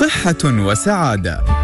صحة وسعادة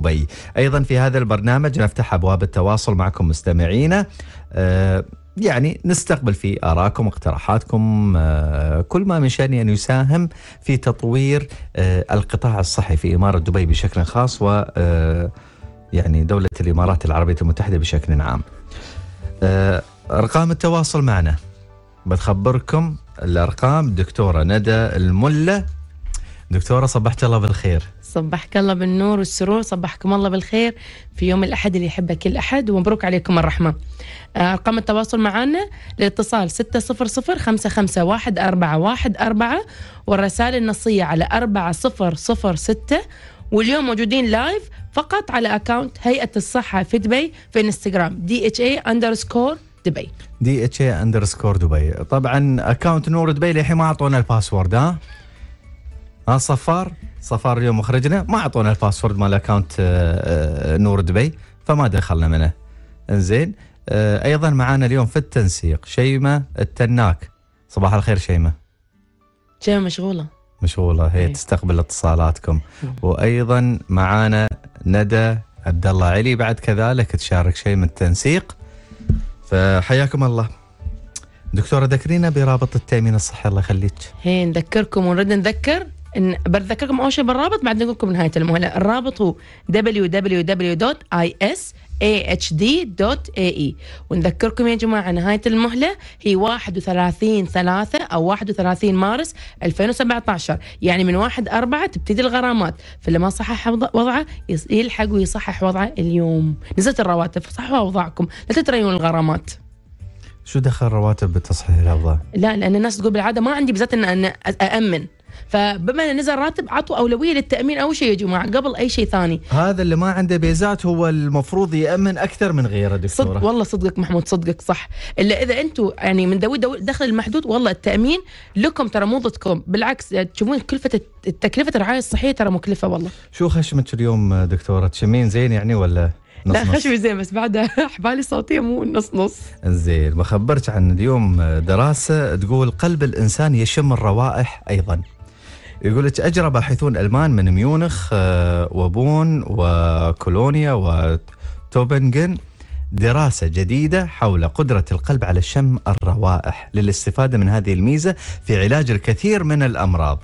دبي أيضا في هذا البرنامج نفتح أبواب التواصل معكم مستمعينا آه، يعني نستقبل في آرائكم واقتراحاتكم آه، كل ما من شأنه أن يساهم في تطوير آه، القطاع الصحي في إمارة دبي بشكل خاص و يعني دولة الإمارات العربية المتحدة بشكل عام أرقام التواصل معنا بتخبركم الأرقام دكتورة ندى الملة دكتورة صبحت الله بالخير صبحك الله بالنور والسرور صبحكم الله بالخير في يوم الأحد اللي يحبه كل أحد ومبروك عليكم الرحمة آه، أرقام التواصل معنا الاتصال 600 والرسائل النصية على 4006 واليوم موجودين لايف فقط على أكاونت هيئة الصحة في دبي في انستغرام دي اتش اي اندرسكور دبي دي اتش اي اندرسكور دبي طبعا اكاونت نور دبي للحين ما اعطونا الباسورد ها ها صفار صفار اليوم مخرجنا ما اعطونا الباسورد مال اكونت آه، آه، نور دبي فما دخلنا منه انزين آه، ايضا معانا اليوم في التنسيق شيمه التناك صباح الخير شيمه شيمه مشغوله مشغوله هي إيه. تستقبل اتصالاتكم وايضا معانا ندى عبد الله علي بعد كذلك تشارك شيء من التنسيق فحياكم الله دكتوره ذكرينا برابط التامين الصحي الله يخليك هي نذكركم ونرد نذكر إن بذكركم اول شيء بالرابط بعدين نقول لكم نهايه المهله الرابط هو www.isahd.ae ونذكركم يا جماعه نهايه المهله هي 31 3 او 31 مارس 2017 يعني من 1 4 تبتدي الغرامات فاللي ما صحح وضعه يلحق ويصحح وضعه اليوم نزلت الرواتب صححوا اوضاعكم لا تتريون الغرامات شو دخل الرواتب بتصحيح الاوضاع؟ لا لان الناس تقول بالعاده ما عندي بالذات ان انا اامن فبما نزل راتب عطوا اولويه للتامين اول شيء يا جماعه قبل اي شيء ثاني هذا اللي ما عنده بيزات هو المفروض يامن اكثر من غيره دكتوره صدق والله صدقك محمود صدقك صح الا اذا انتم يعني من ذوي الدخل المحدود والله التامين لكم ترى مو ضدكم بالعكس تشوفون كلفه تكلفه الرعايه الصحيه ترى مكلفه والله شو خشمك اليوم دكتوره تشمين زين يعني ولا نص لا خشمي زين بس بعدها حبالي صوتية مو نص نص زين بخبرك عن اليوم دراسة تقول قلب الإنسان يشم الروائح أيضا يقول لك اجرى باحثون ألمان من ميونخ آه، وبون وكولونيا وتوبنجن دراسة جديدة حول قدرة القلب على شم الروائح للاستفادة من هذه الميزة في علاج الكثير من الأمراض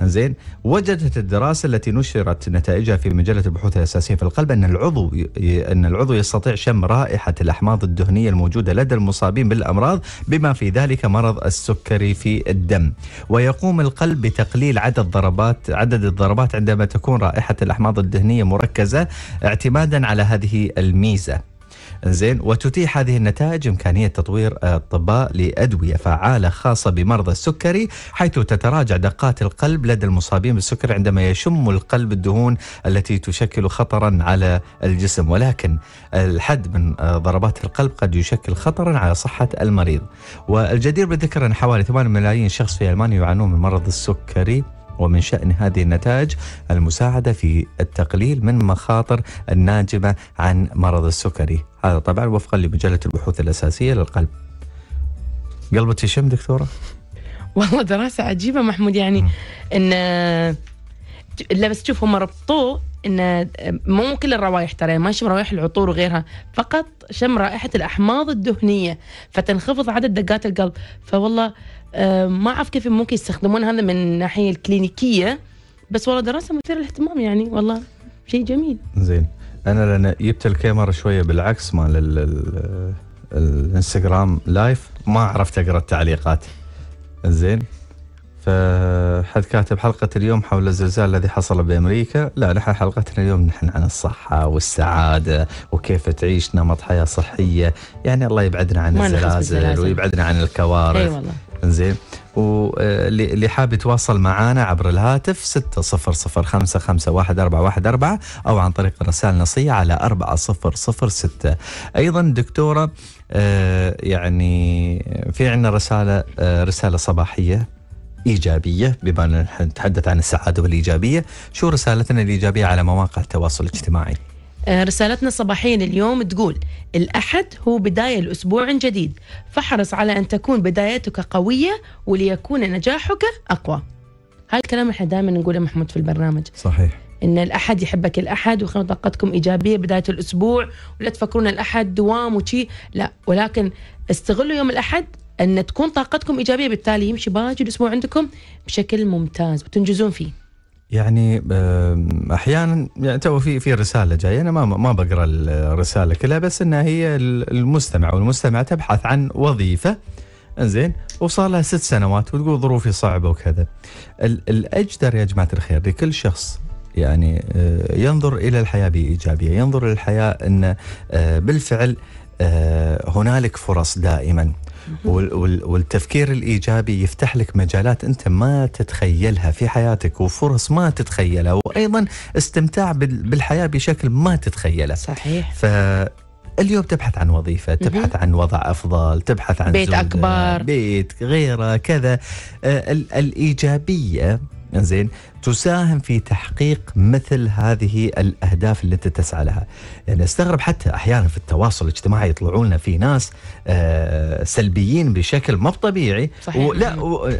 انزين وجدت الدراسه التي نشرت نتائجها في مجله البحوث الاساسيه في القلب ان العضو ان العضو يستطيع شم رائحه الاحماض الدهنيه الموجوده لدى المصابين بالامراض بما في ذلك مرض السكري في الدم ويقوم القلب بتقليل عدد ضربات عدد الضربات عندما تكون رائحه الاحماض الدهنيه مركزه اعتمادا على هذه الميزه زين وتتيح هذه النتائج إمكانية تطوير أطباء لأدوية فعالة خاصة بمرضى السكري حيث تتراجع دقات القلب لدى المصابين بالسكر عندما يشم القلب الدهون التي تشكل خطرا على الجسم ولكن الحد من ضربات القلب قد يشكل خطرا على صحة المريض والجدير بالذكر أن حوالي 8 ملايين شخص في ألمانيا يعانون من مرض السكري ومن شأن هذه النتائج المساعدة في التقليل من مخاطر الناجمة عن مرض السكري هذا طبعا وفقا لمجله البحوث الاساسيه للقلب قلبك يشم دكتوره والله دراسه عجيبه محمود يعني ان لا بس شوف هم ربطوه ان مو كل الروائح ترى ما شم روائح العطور وغيرها فقط شم رائحه الاحماض الدهنيه فتنخفض عدد دقات القلب فوالله آه، ما اعرف كيف ممكن يستخدمون هذا من الناحيه الكلينيكيه بس والله دراسه مثيره للاهتمام يعني والله شيء جميل زين انا لان جبت الكاميرا شويه بالعكس مال الانستغرام لايف ما عرفت اقرا التعليقات زين فحد كاتب حلقة اليوم حول الزلزال الذي حصل بأمريكا لا نحن حلقتنا اليوم نحن عن الصحة والسعادة وكيف تعيش نمط حياة صحية يعني الله يبعدنا عن الزلازل ويبعدنا عن الكوارث أيوة والله. زين واللي حاب يتواصل معنا عبر الهاتف 600551414 او عن طريق رسائل نصيه على 4006 ايضا دكتوره آه، يعني في عندنا رساله آه، رساله صباحيه ايجابيه بما ان نتحدث عن السعاده والايجابيه شو رسالتنا الايجابيه على مواقع التواصل الاجتماعي آه، رسالتنا الصباحية اليوم تقول الأحد هو بداية لأسبوع جديد فاحرص على أن تكون بدايتك قوية وليكون نجاحك أقوى هذا الكلام احنا دائما نقوله محمود في البرنامج صحيح ان الاحد يحبك الاحد وخلوا طاقتكم ايجابيه بدايه الاسبوع ولا تفكرون الاحد دوام وشي لا ولكن استغلوا يوم الاحد ان تكون طاقتكم ايجابيه بالتالي يمشي باقي الاسبوع عندكم بشكل ممتاز وتنجزون فيه يعني احيانا يعني تو في في رساله جايه انا ما ما بقرا الرساله كلها بس انها هي المستمع والمستمع تبحث عن وظيفه زين وصار لها ست سنوات وتقول ظروفي صعبه وكذا. الاجدر يا جماعه الخير لكل شخص يعني آه، ينظر الى الحياه بايجابيه، ينظر الى الحياه ان آه، بالفعل آه، هنالك فرص دائما. والتفكير الايجابي يفتح لك مجالات انت ما تتخيلها في حياتك وفرص ما تتخيلها وايضا استمتاع بالحياه بشكل ما تتخيله صحيح ف اليوم تبحث عن وظيفة تبحث عن وضع أفضل تبحث عن بيت أكبر بيت غيره كذا الإيجابية زين تساهم في تحقيق مثل هذه الاهداف اللي انت تسعى لها يعني استغرب حتى احيانا في التواصل الاجتماعي يطلعوا لنا في ناس آه سلبيين بشكل مو طبيعي صحيح ولا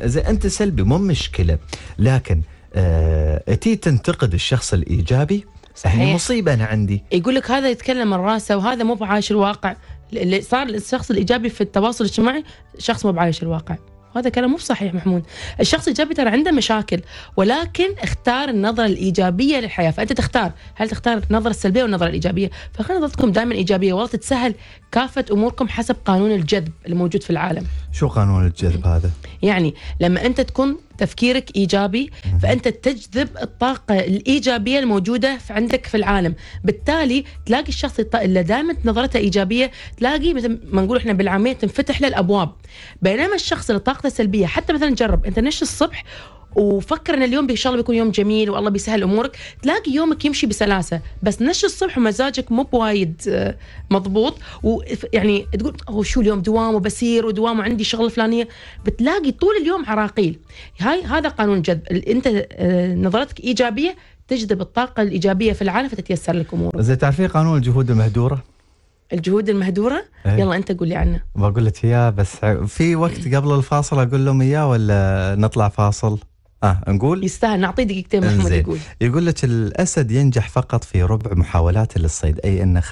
اذا انت سلبي مو مشكله لكن آه تنتقد الشخص الايجابي صحيح مصيبه انا عندي يقول لك هذا يتكلم من راسه وهذا مو بعايش الواقع اللي صار الشخص الايجابي في التواصل الاجتماعي شخص مو بعايش الواقع وهذا كلام مو صحيح محمود الشخص الايجابي ترى عنده مشاكل ولكن اختار النظره الايجابيه للحياه فانت تختار هل تختار النظره السلبيه ولا النظره الايجابيه فخلي نظرتكم دائما ايجابيه والله تتسهل كافه اموركم حسب قانون الجذب الموجود في العالم شو قانون الجذب إيه. هذا يعني لما انت تكون تفكيرك ايجابي فانت تجذب الطاقه الايجابيه الموجوده في عندك في العالم بالتالي تلاقي الشخص اللي دائما نظرته ايجابيه تلاقي مثل ما نقول احنا بالعاميه تنفتح له الابواب بينما الشخص اللي طاقته سلبيه حتى مثلا جرب انت نش الصبح وفكر ان اليوم ان شاء الله بيكون يوم جميل والله بيسهل امورك تلاقي يومك يمشي بسلاسه بس نش الصبح ومزاجك مو بوايد آه، مضبوط ويعني تقول هو شو اليوم دوام وبسير ودوام وعندي شغله فلانيه بتلاقي طول اليوم عراقيل هاي هذا قانون جذب انت آه، نظرتك ايجابيه تجذب الطاقه الايجابيه في العالم فتتيسر لك امورك زين تعرفين قانون الجهود المهدوره الجهود المهدوره أيه. يلا انت قولي عنه بقول لك اياه بس في وقت قبل الفاصل اقول لهم اياه ولا نطلع فاصل اه نقول يستاهل نعطيه دقيقتين محمد انزين. يقول يقول لك الاسد ينجح فقط في ربع محاولاته للصيد اي ان 25%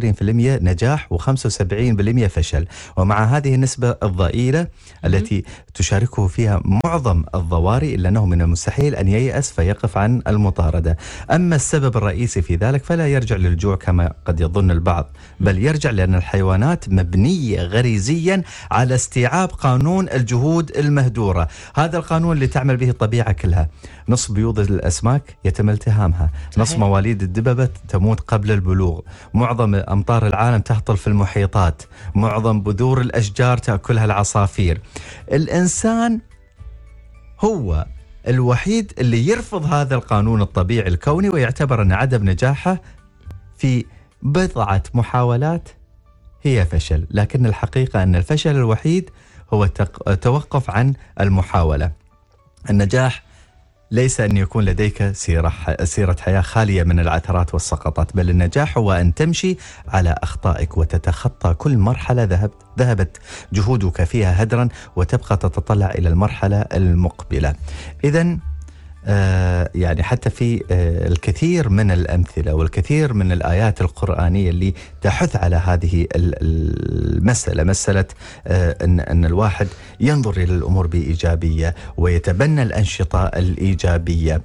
نجاح و75% فشل ومع هذه النسبه الضئيله التي تشاركه فيها معظم الضواري الا انه من المستحيل ان ييأس فيقف عن المطارده اما السبب الرئيسي في ذلك فلا يرجع للجوع كما قد يظن البعض بل يرجع لان الحيوانات مبنيه غريزيا على استيعاب قانون الجهود المهدوره هذا القانون اللي تعمل به الطبيعه الطبيعة كلها نص بيوض الأسماك يتم التهامها صحيح. نص مواليد الدببة تموت قبل البلوغ معظم أمطار العالم تهطل في المحيطات معظم بذور الأشجار تأكلها العصافير الإنسان هو الوحيد اللي يرفض هذا القانون الطبيعي الكوني ويعتبر أن عدم نجاحه في بضعة محاولات هي فشل لكن الحقيقة أن الفشل الوحيد هو التوقف عن المحاولة النجاح ليس أن يكون لديك سيرة سيرة حياة خالية من العثرات والسقطات، بل النجاح هو أن تمشي على أخطائك وتتخطى كل مرحلة ذهبت ذهبت جهودك فيها هدرا وتبقى تتطلع إلى المرحلة المقبلة. إذا آه، يعني حتى في آه، الكثير من الأمثلة والكثير من الآيات القرآنية اللي تحث على هذه المسألة مسألة آه، أن, أن الواحد ينظر إلى الأمور بإيجابية ويتبنى الأنشطة الإيجابية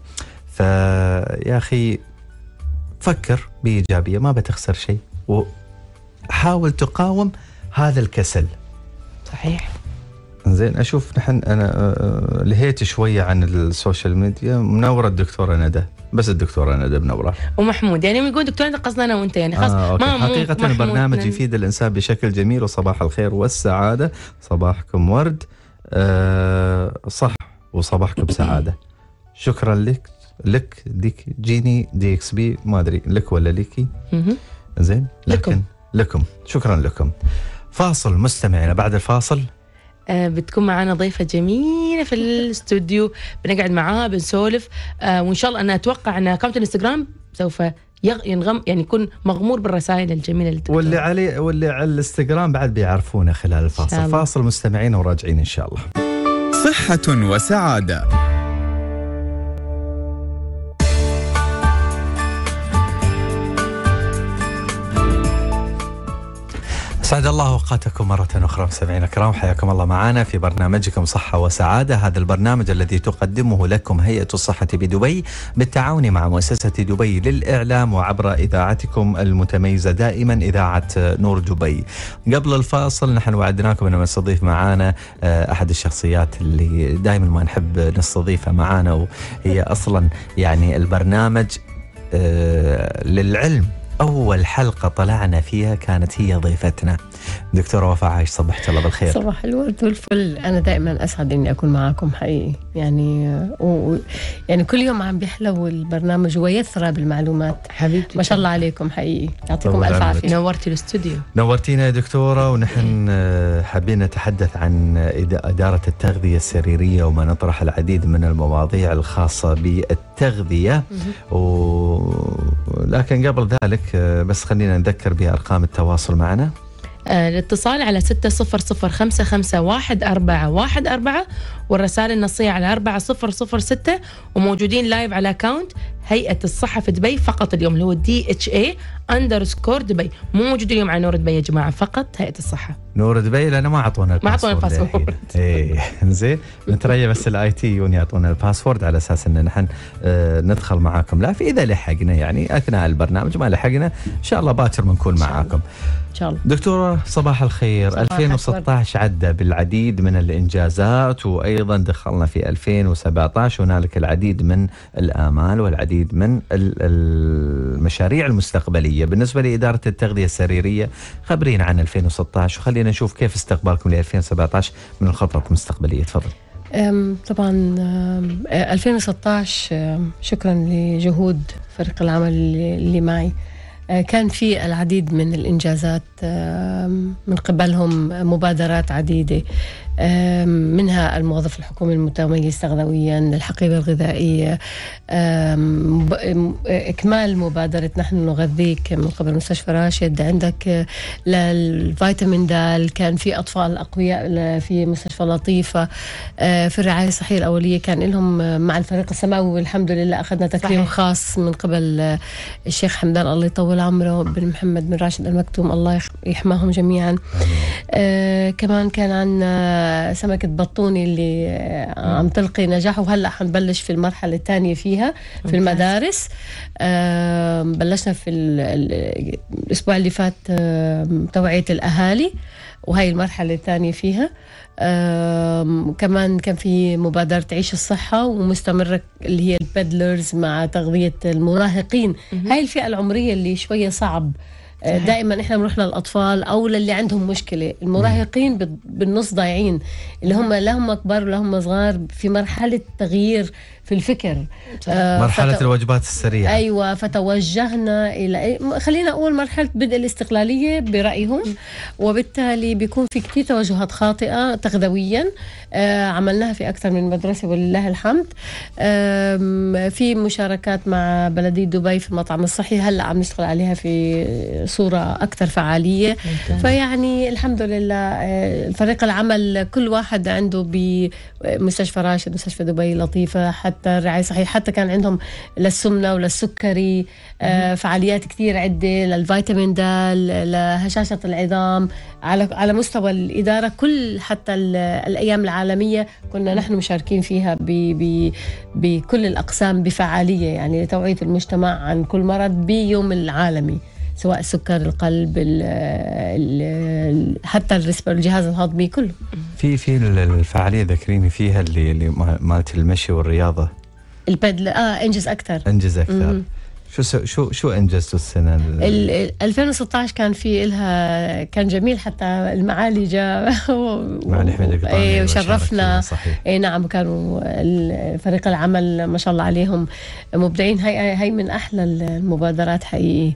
فيا أخي فكر بإيجابية ما بتخسر شيء وحاول تقاوم هذا الكسل صحيح زين اشوف نحن انا أه، أه، لهيت شويه عن السوشيال ميديا منوره الدكتوره ندى بس الدكتوره ندى منوره ومحمود يعني يقول دكتور ندى قصدنا انا وانت يعني خلاص آه، ما حقيقه البرنامج يفيد الانسان بشكل جميل وصباح الخير والسعاده صباحكم ورد آه صح وصباحكم سعاده شكرا لك لك ديك جيني دي اكس بي ما ادري لك ولا ليكي زين لكن لكم لكم شكرا لكم فاصل مستمعنا بعد الفاصل آه، بتكون معنا ضيفة جميلة في الاستوديو بنقعد معاها بنسولف آه، وإن شاء الله أنا أتوقع أن أكونت الانستغرام سوف ينغم يعني يكون مغمور بالرسائل الجميله اللي واللي علي واللي على الانستغرام بعد بيعرفونه خلال الفاصل فاصل مستمعين وراجعين ان شاء الله صحه وسعاده أسعد الله أوقاتكم مرة أخرى مستمعينا الكرام حياكم الله معنا في برنامجكم صحة وسعادة هذا البرنامج الذي تقدمه لكم هيئة الصحة بدبي بالتعاون مع مؤسسة دبي للإعلام وعبر إذاعتكم المتميزة دائما إذاعة نور دبي قبل الفاصل نحن وعدناكم أن نستضيف معنا آه، أحد الشخصيات اللي دائما ما نحب نستضيفها معنا وهي أصلا يعني البرنامج آه، للعلم أول حلقة طلعنا فيها كانت هي ضيفتنا دكتورة وفاء عايش صبحت الله بالخير صباح الورد والفل أنا دائما أسعد إني أكون معاكم حقيقي يعني و... يعني كل يوم عم بيحلو البرنامج ويثرى بالمعلومات حبيبتي ما شاء الله عليكم حقيقي يعطيكم ألف عافية نورتي الاستوديو نورتينا يا دكتورة ونحن آه، حابين نتحدث عن إدارة التغذية السريرية وما نطرح العديد من المواضيع الخاصة بالتغذية ولكن قبل ذلك آه، بس خلينا نذكر بأرقام التواصل معنا آه، الاتصال على ستة صفر صفر خمسة خمسة واحد واحد أربعة أربعة والرسالة النصية على أربعة صفر صفر ستة وموجودين لايف على أكاونت هيئة الصحة في دبي فقط اليوم اللي هو دي اتش اي اندرسكور دبي مو موجود اليوم على نور دبي يا جماعه فقط هيئه الصحه نور دبي لانه ما اعطونا ما اعطونا الباسورد اي إيه. زين نتريى بس الاي تي يون يعطونا الباسورد على اساس ان نحن آه، ندخل معاكم لا في اذا لحقنا يعني اثناء البرنامج ما لحقنا ان شاء الله باكر بنكون معاكم ان شاء الله دكتوره صباح الخير صباح 2016 عدى بالعديد من الانجازات وايضا دخلنا في 2017 هنالك العديد من الامال والعديد من المشاريع المستقبليه بالنسبه لاداره التغذيه السريريه خبرينا عن 2016 وخلينا نشوف كيف استقبالكم ل 2017 من الخطط المستقبليه تفضل طبعا 2016 شكرا لجهود فريق العمل اللي معي آه، كان في العديد من الإنجازات آه، من قبلهم مبادرات عديدة منها الموظف الحكومي المتميز تغذويا الحقيبة الغذائية إكمال مبادرة نحن نغذيك من قبل مستشفى راشد عندك آه، للفيتامين دال كان في أطفال أقوياء في مستشفى لطيفة آه، في الرعاية الصحية الأولية كان لهم آه، مع الفريق السماوي والحمد لله أخذنا تكريم خاص من قبل الشيخ حمدان الله يطول عمره بن محمد بن راشد المكتوم الله يحماهم جميعا كمان كان عندنا سمكة بطوني اللي آه، عم تلقي نجاح وهلا حنبلش في المرحلة الثانية فيها في المدارس بلشنا في الأسبوع اللي فات توعية الأهالي وهي المرحلة الثانية فيها كمان كان في مبادرة عيش الصحة ومستمرة اللي هي البدلرز مع تغذية المراهقين هاي الفئة العمرية اللي شوية صعب آه، دائما احنا بنروح للاطفال او للي عندهم مشكله المراهقين بالنص ضايعين اللي هم لا كبار ولا هم صغار في مرحله تغيير في الفكر آه مرحلة فت... الوجبات السريعة أيوة فتوجهنا إلى إيه؟ خلينا أقول مرحلة بدء الاستقلالية برأيهم وبالتالي بيكون في كثير توجهات خاطئة تغذويا آه عملناها في أكثر من مدرسة ولله الحمد آه في مشاركات مع بلدية دبي في المطعم الصحي هلأ عم نشتغل عليها في صورة أكثر فعالية فيعني الحمد لله آه، فريق العمل كل واحد عنده بمستشفى راشد مستشفى دبي لطيفة حتى حتى الرعاية الصحية حتى كان عندهم للسمنة وللسكري آه، فعاليات كثير عدة للفيتامين د لهشاشة العظام على على مستوى الإدارة كل حتى الأيام العالمية كنا نحن مشاركين فيها بكل الأقسام بفعالية يعني لتوعية المجتمع عن كل مرض بيوم العالمي سواء سكر القلب الـ الـ حتى الجهاز الهضمي كله في في الفعاليه ذكريني فيها اللي اللي مالت المشي والرياضه البدل اه انجز اكثر انجز اكثر شو شو شو انجزتوا السنه؟ ال 2016 كان في لها كان جميل حتى المعالي جاء معالي حميد ايه وشرفنا اي نعم كانوا فريق العمل ما شاء الله عليهم مبدعين هي هي من احلى المبادرات حقيقي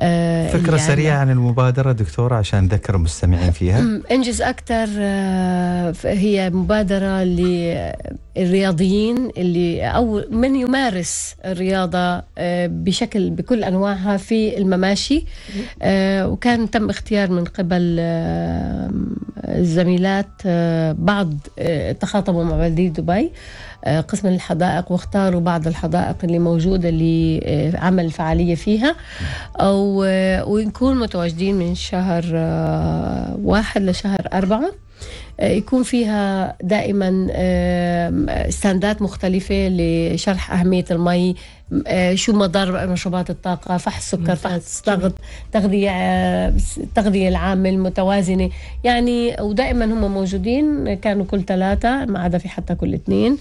آه، فكرة يعني سريعة عن المبادرة دكتورة عشان نذكر المستمعين فيها انجز أكثر آه، هي مبادرة للرياضيين اللي أو من يمارس الرياضة آه، بشكل بكل أنواعها في المماشي وكان تم اختيار من قبل الزميلات بعض تخاطبوا مع بلدية دبي آه، قسم الحدائق واختاروا بعض الحدائق اللي موجودة لعمل آه، فعالية فيها أو آه، ونكون متواجدين من شهر واحد لشهر أربعة آه، يكون فيها دائما ستاندات مختلفة لشرح أهمية المي آه، شو مضار مشروبات الطاقة فحص سكر فحص ضغط تغذية التغذية آه، العامة المتوازنة يعني ودائما هم موجودين كانوا كل ثلاثة ما عدا في حتى كل اثنين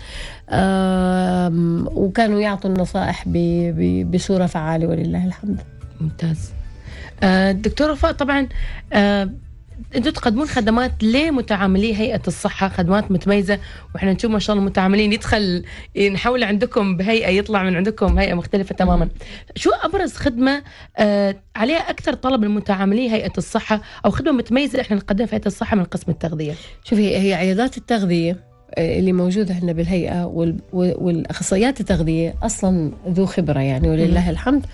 وكانوا يعطوا النصائح بصورة فعالة ولله الحمد ممتاز دكتورة وفاء طبعا انتم تقدمون خدمات لمتعاملي هيئه الصحه خدمات متميزه واحنا نشوف ما شاء الله المتعاملين يدخل نحول عندكم بهيئه يطلع من عندكم هيئه مختلفه تماما شو ابرز خدمه آه عليها اكثر طلب المتعاملي هيئه الصحه او خدمه متميزه احنا نقدمها في هيئه الصحه من قسم التغذيه شوفي هي عيادات التغذيه آه، اللي موجودة احنا بالهيئة والأخصائيات التغذية أصلا ذو خبرة يعني ولله الحمد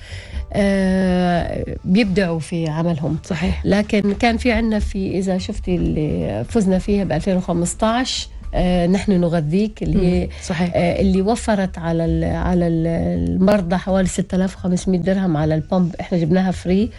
بيبدعوا آه، في عملهم صحيح لكن كان في عندنا في اذا شفتي اللي فزنا فيها ب 2015 آه، نحن نغذيك اللي صحيح. آه، اللي وفرت على على المرضى حوالي 6500 درهم على البومب احنا جبناها فري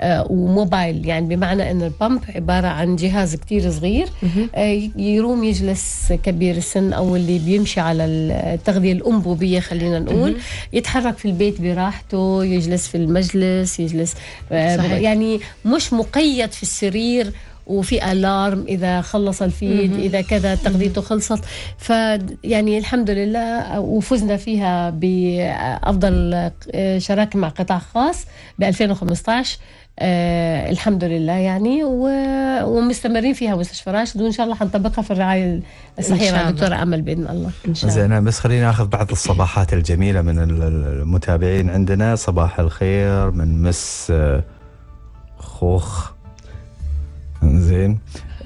آه، وموبايل يعني بمعنى أن البامب عبارة عن جهاز كتير صغير آه، يروم يجلس كبير السن أو اللي بيمشي على التغذية الأنبوبية خلينا نقول يتحرك في البيت براحته يجلس في المجلس يجلس آه، صحيح. يعني مش مقيد في السرير وفي الارم اذا خلص الفيد اذا كذا تغذيته خلصت ف يعني الحمد لله وفزنا فيها بافضل شراكه مع قطاع خاص ب 2015 آه الحمد لله يعني ومستمرين فيها مستشفى راشد وان شاء الله حنطبقها في الرعايه الصحيه مع الدكتوره امل باذن الله ان شاء الله زين بس خلينا ناخذ بعض الصباحات الجميله من المتابعين عندنا صباح الخير من مس آه، خوخ زين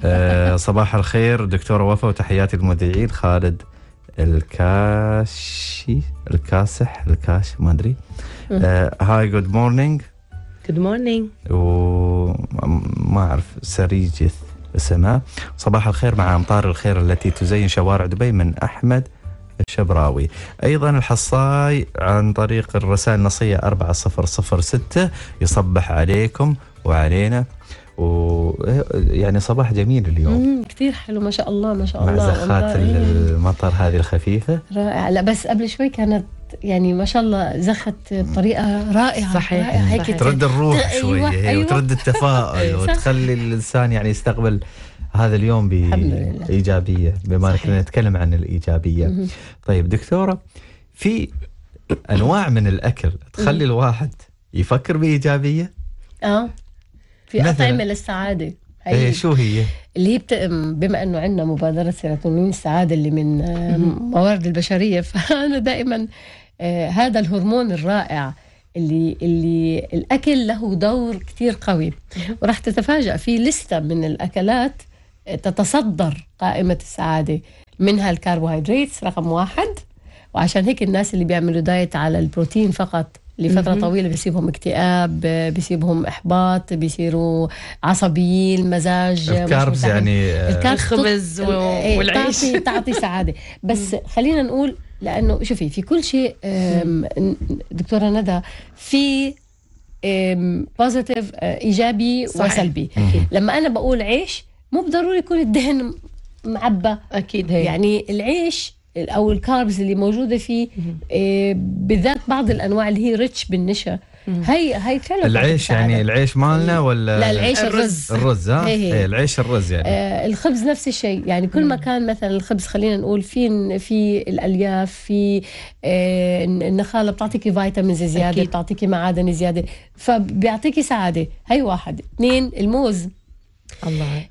آه صباح الخير دكتورة وفاء وتحياتي للمذيعين خالد الكاشي الكاسح الكاش ما ادري آه، هاي جود مورنينج جود مورنينج وما أعرف سريجة السماء صباح الخير مع أمطار الخير التي تزين شوارع دبي من أحمد الشبراوي أيضا الحصاي عن طريق الرسائل النصية 4006 يصبح عليكم وعلينا و يعني صباح جميل اليوم كثير حلو ما شاء الله ما شاء مع الله مع زخات إيه. المطر هذه الخفيفه رائع لا بس قبل شوي كانت يعني ما شاء الله زخت بطريقه رائعه صحيح رائعة هيك صحيح. ترد الروح إيه، شوي أيوة. إيه، أيوة. وترد التفاؤل وتخلي الانسان يعني يستقبل هذا اليوم بإيجابية بما انك نتكلم عن الإيجابية مم. طيب دكتورة في أنواع من الأكل تخلي الواحد يفكر بإيجابية اه في أطعمة للسعادة ايه شو هي؟ اللي هي بما انه عندنا مبادره سيروتونين السعاده اللي من آه، موارد البشريه فانا دائما آه، هذا الهرمون الرائع اللي اللي الاكل له دور كثير قوي وراح تتفاجئ في لسته من الاكلات آه، تتصدر قائمه السعاده منها الكربوهيدرات رقم واحد وعشان هيك الناس اللي بيعملوا دايت على البروتين فقط لفتره طويله بيصيبهم اكتئاب بيصيبهم احباط بيصيروا عصبيين مزاج الكاربز يعني آه، الخبز و... آه، آه، والعيش تعطي تعطي سعاده بس خلينا نقول لانه شوفي في كل شيء دكتوره ندى في بوزيتيف ايجابي صحيح. وسلبي لما انا بقول عيش مو بالضروري يكون الدهن معبى اكيد هي. يعني العيش او الكاربز اللي موجوده فيه آه، بالذات بعض الانواع اللي هي ريتش بالنشا هي هي فعلا العيش يعني العيش مالنا ولا لا العيش الرز الرز ها هي إيه، إيه. هي. إيه، العيش الرز يعني آه الخبز نفس الشيء يعني كل ما كان مثلا الخبز خلينا نقول في في الالياف في آه النخاله بتعطيكي فيتامينز زياده بتعطيكي معادن زياده فبيعطيكي سعاده هي واحد اثنين الموز الله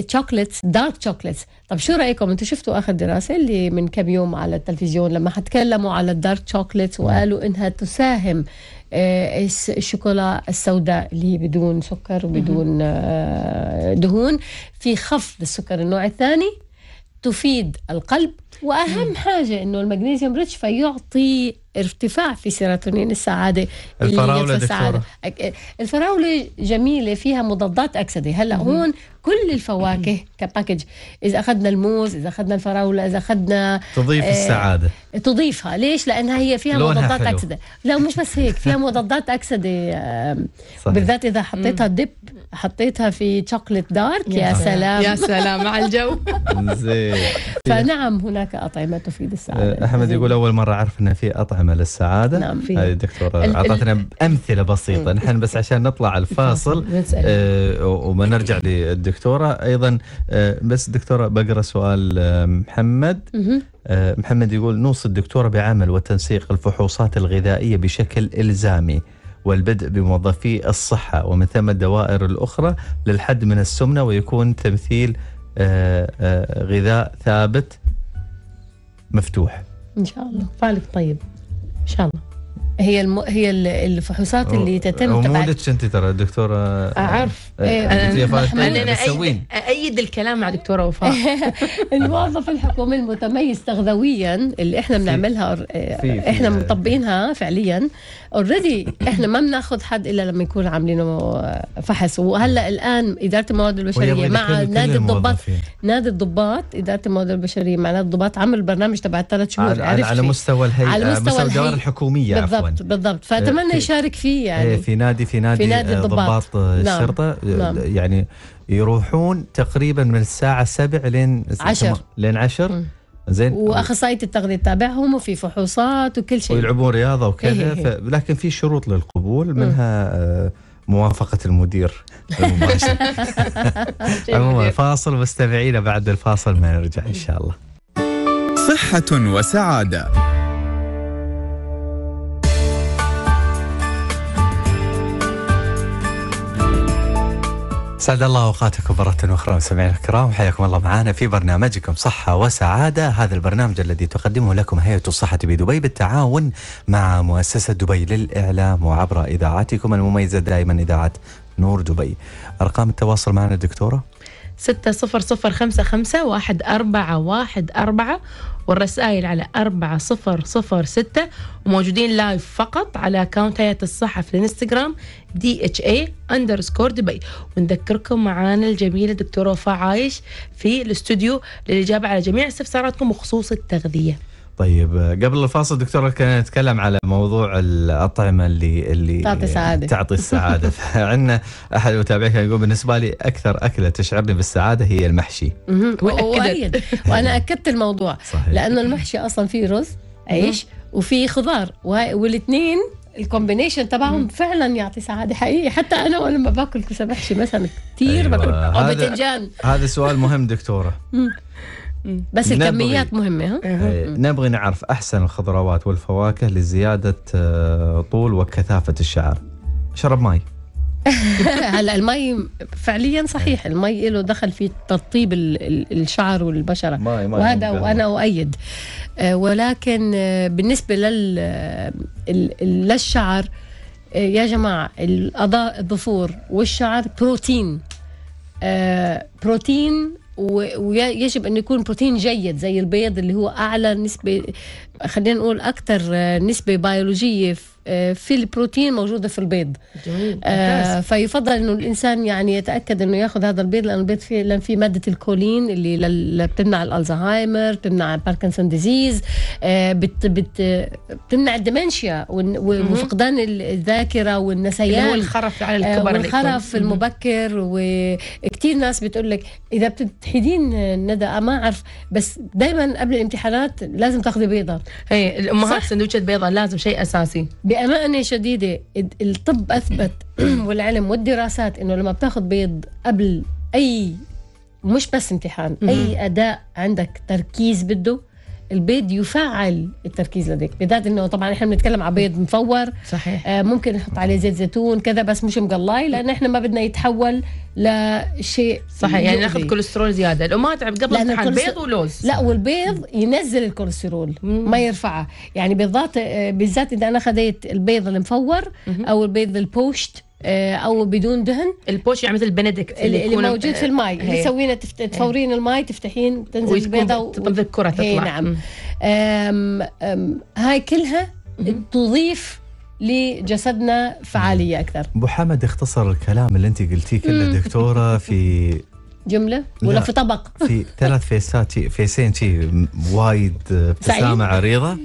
تشوكلت دارك تشوكلتس طب شو رايكم انتم شفتوا اخر دراسه اللي من كم يوم على التلفزيون لما حتكلموا على الدارك تشوكلتس نعم. وقالوا انها تساهم آه، الشوكولا السوداء اللي هي بدون سكر وبدون آه، دهون في خفض السكر النوع الثاني تفيد القلب واهم م. حاجه انه المغنيسيوم ريتش فيعطي ارتفاع في سيروتونين السعاده الفراوله السعاده الفراوله جميله فيها مضادات اكسده هلا مم. هون كل الفواكه كباكج اذا اخذنا الموز اذا اخذنا الفراوله اذا اخذنا تضيف آه السعاده تضيفها ليش لانها هي فيها مضادات اكسده لا مش بس هيك فيها مضادات اكسده آه بالذات اذا حطيتها دب حطيتها في شوكليت دارك يا نعم. سلام يا سلام مع الجو زين فنعم هناك اطعمه تفيد السعاده أه، احمد يقول اول مره عرفنا ان في اطعمه للسعاده نعم في هذه الدكتوره اعطتنا امثله بسيطه نحن بس عشان نطلع الفاصل آه وما نرجع للدكتوره ايضا آه بس دكتوره بقرا سؤال آه محمد أه، محمد يقول نوصي الدكتوره بعمل وتنسيق الفحوصات الغذائيه بشكل الزامي والبدء بموظفي الصحة ومن ثم الدوائر الأخرى للحد من السمنة ويكون تمثيل آه، آه، غذاء ثابت مفتوح إن شاء الله فعلك طيب إن شاء الله هي الم... هي الفحوصات أو... اللي تتم تبع مو انت ترى دكتوره اعرف آه، آه، ايه انا انا أيد, ايد الكلام مع دكتوره وفاء الموظف الحكومي المتميز تغذويا اللي احنا بنعملها آه، احنا مطبقينها فعليا اوريدي احنا ما بناخذ حد الا لما يكون عاملينه فحص وهلا الان اداره الموارد البشريه مع نادي الضباط نادي الضباط اداره الموارد البشريه مع نادي الضباط عمل برنامج تبع ثلاث شهور على, على مستوى الهيئه على مستوى, الدوائر الحكوميه بالضبط بالضبط إيه، فاتمنى يشارك فيه إيه، يعني في نادي في نادي, في نادي آه، الضباط, ضباط آه، نعم، الشرطه آه، نعم. يعني يروحون تقريبا من الساعه 7 لين 10 لين 10 زين واخصائيه التغذيه تتابعهم وفي فحوصات وكل شيء ويلعبون رياضه وكذا إيه، ف... لكن في شروط للقبول منها موافقة المدير عموما فاصل مستمعينا بعد الفاصل ما نرجع إن شاء الله صحة وسعادة سعد الله اوقاتكم مرة اخرى مستمعينا الكرام حياكم الله معنا في برنامجكم صحة وسعادة هذا البرنامج الذي تقدمه لكم هيئة الصحة بدبي بالتعاون مع مؤسسة دبي للإعلام وعبر إذاعتكم المميزة دائما إذاعة نور دبي أرقام التواصل معنا دكتورة ستة صفر صفر خمسة خمسة واحد أربعة واحد أربعة والرسائل على أربعة صفر صفر ستة وموجودين لايف فقط على أكاونت هيئة الصحة في الانستغرام دي اتش اي اندرسكور دبي ونذكركم معانا الجميلة دكتورة وفاء عايش في الاستوديو للإجابة على جميع استفساراتكم بخصوص التغذية طيب قبل الفاصل دكتوره كنا نتكلم على موضوع الاطعمه اللي اللي تعطي السعاده تعطي السعاده فعندنا احد متابعيك يقول بالنسبه لي اكثر اكله تشعرني بالسعاده هي المحشي وأكدت وانا اكدت الموضوع صحيح. لانه المحشي اصلا فيه رز عيش وفي خضار والاثنين الكومبينيشن تبعهم فعلا يعطي سعاده حقيقيه حتى انا لما باكل كوسه محشي مثلا كثير أيوة. باكل او باذنجان هذا سؤال مهم دكتوره بس الكميات مهمة ها؟ إيه. إيه. نبغي نعرف أحسن الخضروات والفواكه لزيادة آه، طول وكثافة الشعر شرب ماي هلا المي فعليا صحيح إيه. المي له دخل في ترطيب الشعر والبشره ماي ماي وهذا وانا اؤيد آه، ولكن آه، بالنسبه لل للشعر يا جماعه الظفور والشعر بروتين بروتين ويجب أن يكون بروتين جيد زي البيض اللي هو أعلى نسبة خلينا نقول أكثر آه، نسبة بيولوجية آه، في البروتين موجوده في البيض جميل. آه فيفضل انه الانسان يعني يتاكد انه ياخذ هذا البيض لانه البيض فيه لان فيه ماده الكولين اللي, اللي بتمنع الالزهايمر بتمنع باركنسون ديزيز آه بت بت بتمنع الدمنشيا وفقدان الذاكره والنسيان هو الخرف على الكبر آه والخرف المبكر وكثير ناس بتقول لك اذا بتحيدين ندى آه، ما اعرف بس دائما قبل الامتحانات لازم تاخذي بيضه هي الامهات سندوتشات بيضه لازم شيء اساسي بأمانة شديدة الطب أثبت والعلم والدراسات إنه لما بتاخذ بيض قبل أي مش بس امتحان أي أداء عندك تركيز بده البيض يفعل التركيز لديك بدات انه طبعا احنا بنتكلم على بيض مفور صحيح آه ممكن نحط عليه زيت زيتون كذا بس مش مقلاي لان احنا ما بدنا يتحول لشيء صحيح يعني ناخذ كوليسترول زياده لو ما تعب قبل تحط بيض ولوز لا والبيض ينزل الكوليسترول ما يرفعه يعني بالذات آه، بالذات اذا انا خذيت البيض المفور او البيض البوشت آه، او بدون دهن البوش يعني مثل البندكت اللي, اللي موجود في آه، الماي اللي إيه. تسوينه تفت... إيه. تفورين الماي تفتحين تنزل البيضه تطلع الكره إيه، تطلع نعم أم أم هاي كلها تضيف لجسدنا فعاليه اكثر ابو حمد اختصر الكلام اللي انت قلتيه كله دكتوره في جمله ولا في طبق في ثلاث فيسات فيسين شي وايد ابتسامه آه، عريضه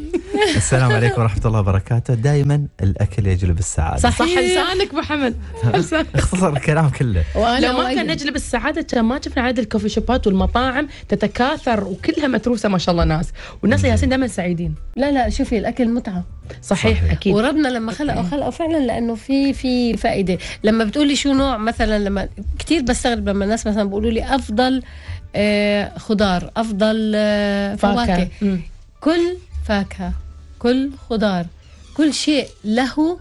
السلام عليكم ورحمه الله وبركاته دائما الاكل يجلب السعاده صح لسانك ابو حمد اختصر الكلام كله لو ما كان يجلب السعاده كان ما شفنا عدد الكوفي شوبات والمطاعم تتكاثر وكلها متروسه ما شاء الله ناس والناس ياسين دائما سعيدين لا لا شوفي الاكل متعه صحيح, صحيح. اكيد وربنا لما خلقه خلقه فعلا لانه في في فائده لما بتقولي شو نوع مثلا لما كثير بستغرب لما الناس مثلا بيقولوا لي افضل آه، خضار افضل آه، فواكه كل فاكهه كل خضار كل شيء له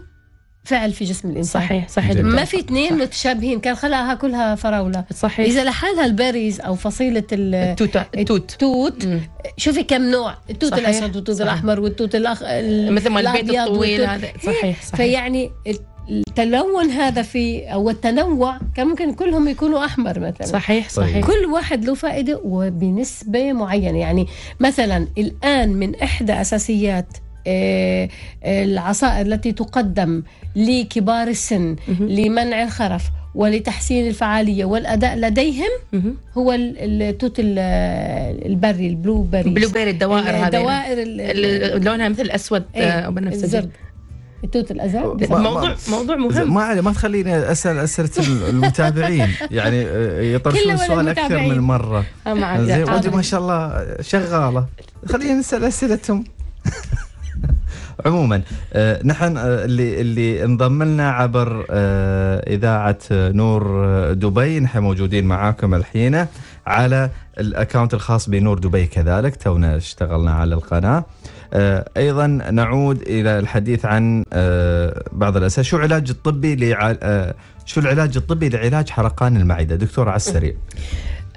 فعل في جسم الانسان صحيح صحيح جدا. ما في اثنين متشابهين كان خلقها كلها فراوله صحيح اذا لحالها البيريز او فصيله التوت التوت, التوت. شوفي كم نوع التوت صحيح. الاسود والتوت الاحمر والتوت الأخ... مثل ما البيت الطويل هذا صحيح إيه، صحيح فيعني التلون هذا في او التنوع كان ممكن كلهم يكونوا احمر مثلا صحيح طيب. صحيح كل واحد له فائده وبنسبه معينه يعني مثلا الان من احدى اساسيات آه، آه، العصائر التي تقدم لكبار السن لمنع الخرف ولتحسين الفعاليه والاداء لديهم هو التوت البري البلو بيري البلو بيري الدوائر آه، هذه الدوائر اللي لونها مثل الاسود إيه، او بنفسجي التوت الازرق موضوع موضوع مهم ما علي ما تخليني اسال اسئله المتابعين يعني يطرحون السؤال اكثر من مره زين ما شاء الله شغاله خلينا نسال اسئلتهم عموما آه، نحن آه، اللي اللي انضم لنا عبر آه، اذاعه نور دبي نحن موجودين معاكم الحين على الاكونت الخاص بنور دبي كذلك تونا اشتغلنا على القناه ايضا نعود الى الحديث عن بعض الاسئله شو العلاج الطبي لع... شو العلاج الطبي لعلاج حرقان المعده دكتور على السريع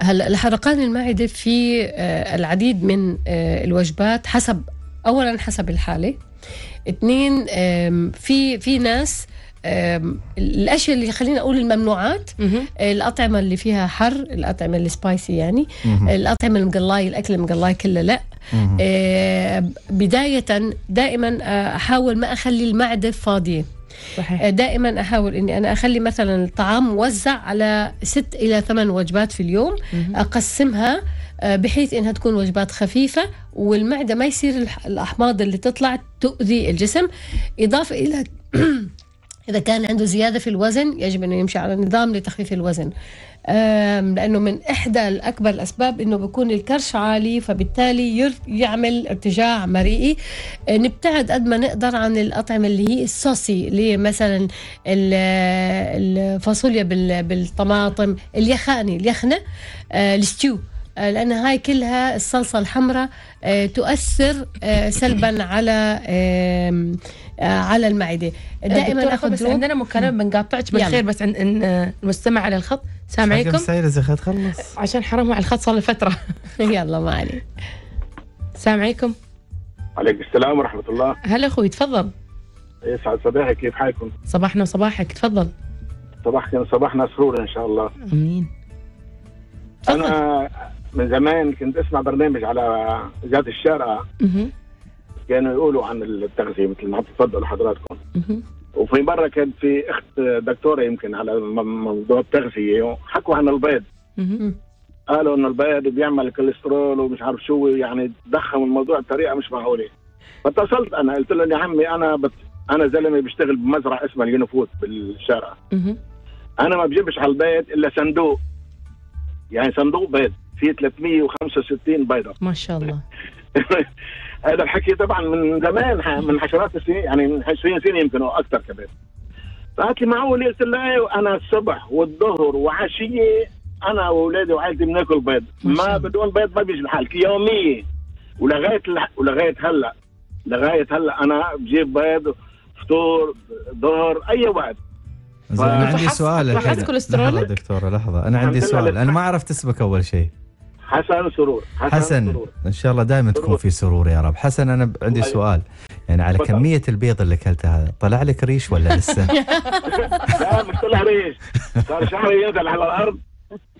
هلا الحرقان المعده في العديد من الوجبات حسب اولا حسب الحاله اثنين في في ناس الاشياء اللي خلينا اقول الممنوعات الاطعمه اللي فيها حر الاطعمه اللي سبايسي يعني الاطعمه المقلاي الاكل المقلاي كله لا آه، بدايه دائما آه، احاول ما اخلي المعده فاضيه صحيح. آه، دائما احاول اني انا اخلي مثلا الطعام موزع على ست الى ثمان وجبات في اليوم اقسمها آه، بحيث انها تكون وجبات خفيفه والمعده ما يصير الاحماض اللي تطلع تؤذي الجسم اضافه الى إذا كان عنده زيادة في الوزن يجب أنه يمشي على نظام لتخفيف الوزن لأنه من إحدى الأكبر الأسباب أنه بيكون الكرش عالي فبالتالي يعمل ارتجاع مريئي آه، نبتعد قد ما نقدر عن الأطعمة اللي هي الصوصي اللي هي مثلا الفاصوليا بالطماطم اليخاني اليخنة آه، الستيو آه، لأن هاي كلها الصلصة الحمراء آه، تؤثر آه، سلبا على على المعدة دائما أخذ بس عندنا مكالمة بنقاطعك بالخير بس عند المستمع على الخط سامعيكم سعيد إذا خلص عشان حرام على الخط صار له فترة يلا ما عليك سامعيكم عليك السلام ورحمة الله هلا أخوي تفضل يسعد إيه، صباحك كيف حالكم؟ صباحنا وصباحك تفضل صباحك صباحنا سرور إن شاء الله آمين تفضل. أنا من زمان كنت اسمع برنامج على زاد الشارع كانوا يقولوا عن التغذيه مثل ما تفضلوا حضراتكم وفي مره كان في اخت دكتوره يمكن على موضوع التغذيه حكوا عن البيض قالوا ان البيض بيعمل كوليسترول ومش عارف شو يعني تضخم الموضوع بطريقه مش معقوله فاتصلت انا قلت له يا عمي انا بت... انا زلمه بشتغل بمزرعه اسمها اليونفوت بالشارع انا ما بجيبش على البيض الا صندوق يعني صندوق بيض في 365 بيضه ما شاء الله هذا الحكي طبعا من زمان من عشرات السنين يعني من 20 سنه يمكن او اكثر كمان فقالت لي معقول قلت لها انا الصبح والظهر وعشيه انا واولادي وعائلتي بناكل بيض ما بدون بيض ما بيجي الحال يوميه ولغايه ولغايه هلا لغايه هلا انا بجيب بيض فطور ظهر اي وقت زين انا عندي سؤال لحظه دكتوره لحظه انا عندي سؤال انا ما عرفت اسمك اول شيء حسن وسرور حسن, حسن وسرور. ان شاء الله دائما تكون في سرور يا رب حسن انا عندي طيب. سؤال يعني على كميه البيض اللي اكلتها طلع لك ريش ولا لسه لا مش طلع ريش صار شعري ينزل على الارض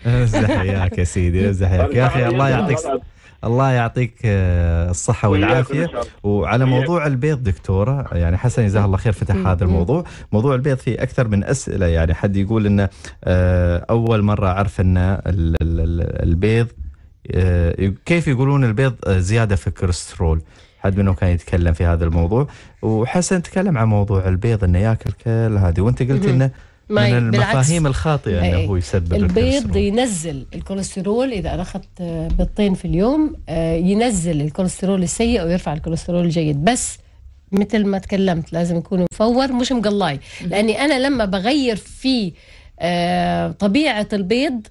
امزح حياك يا سيدي امزح حياك يا اخي الله يعطيك آه، الله يعطيك الصحه والعافيه وعلى موضوع البيض دكتوره يعني حسن جزاه الله خير فتح هذا الموضوع موضوع البيض في اكثر من اسئله يعني حد يقول انه آه، اول مره عرف ان البيض آه، كيف يقولون البيض آه، زياده في الكوليسترول حد منهم كان يتكلم في هذا الموضوع وحسن تكلم عن موضوع البيض انه ياكل كل هذه وانت قلت انه من المفاهيم الخاطئه انه هو إيه، إيه. يسبب البيض ينزل الكوليسترول اذا انا اخذت آه، بيضتين في اليوم ينزل الكوليسترول السيء ويرفع الكوليسترول الجيد بس مثل ما تكلمت لازم يكون مفور مش مقلاي لاني انا لما بغير في طبيعه البيض